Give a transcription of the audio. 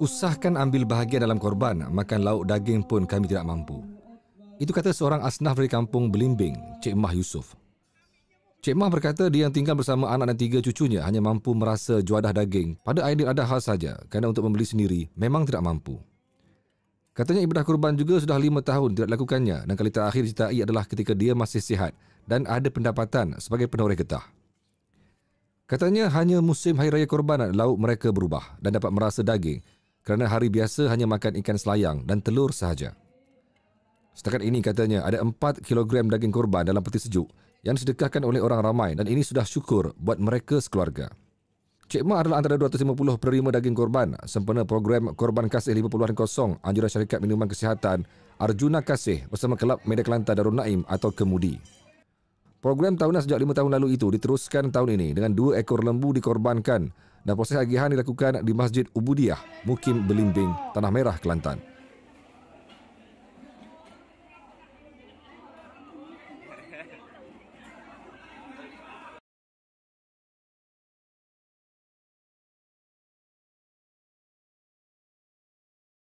Usahkan ambil bahagia dalam korban, makan lauk daging pun kami tidak mampu. Itu kata seorang asnaf dari kampung Belimbing, Cik Mah Yusuf. Cik Mah berkata dia yang tinggal bersama anak dan tiga cucunya hanya mampu merasa juadah daging pada Aidil Adha saja kerana untuk membeli sendiri memang tidak mampu. Katanya ibadah kurban juga sudah lima tahun tidak lakukannya dan kali terakhir ceritai adalah ketika dia masih sihat dan ada pendapatan sebagai penoreh getah. Katanya hanya musim Hari Raya Korban lauk mereka berubah dan dapat merasa daging kerana hari biasa hanya makan ikan selayang dan telur sahaja. Setakat ini katanya ada 4 kilogram daging korban dalam peti sejuk yang sedekahkan oleh orang ramai dan ini sudah syukur buat mereka sekeluarga. Cik Ma adalah antara 250 penerima daging korban sempena program Korban Kasih 50 kosong anjuran syarikat minuman kesihatan Arjuna Kasih bersama Kelab Media Kelantan Darun Naim atau Kemudi. Program tahunan sejak lima tahun lalu itu diteruskan tahun ini dengan dua ekor lembu dikorbankan dan proses agihan dilakukan di Masjid Ubudiah, Mukim Belimbing, Tanah Merah, Kelantan.